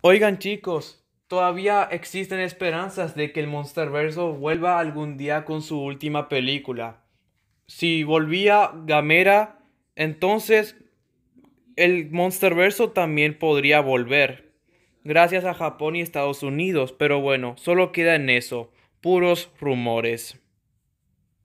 Oigan chicos, todavía existen esperanzas de que el Monsterverso vuelva algún día con su última película. Si volvía Gamera, entonces el Monsterverso también podría volver. Gracias a Japón y Estados Unidos, pero bueno, solo queda en eso, puros rumores.